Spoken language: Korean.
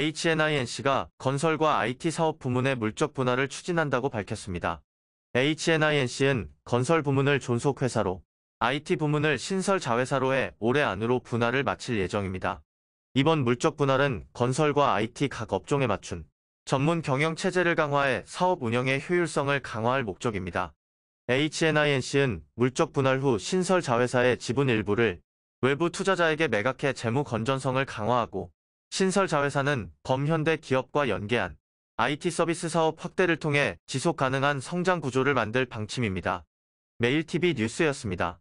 HNINC가 건설과 IT 사업 부문의 물적 분할을 추진한다고 밝혔습니다. HNINC는 건설 부문을 존속 회사로, IT 부문을 신설 자회사로 해 올해 안으로 분할을 마칠 예정입니다. 이번 물적 분할은 건설과 IT 각 업종에 맞춘 전문 경영 체제를 강화해 사업 운영의 효율성을 강화할 목적입니다. HNINC은 물적 분할 후 신설 자회사의 지분 일부를 외부 투자자에게 매각해 재무 건전성을 강화하고 신설 자회사는 범현대 기업과 연계한 IT 서비스 사업 확대를 통해 지속 가능한 성장 구조를 만들 방침입니다. 매일 t v 뉴스였습니다.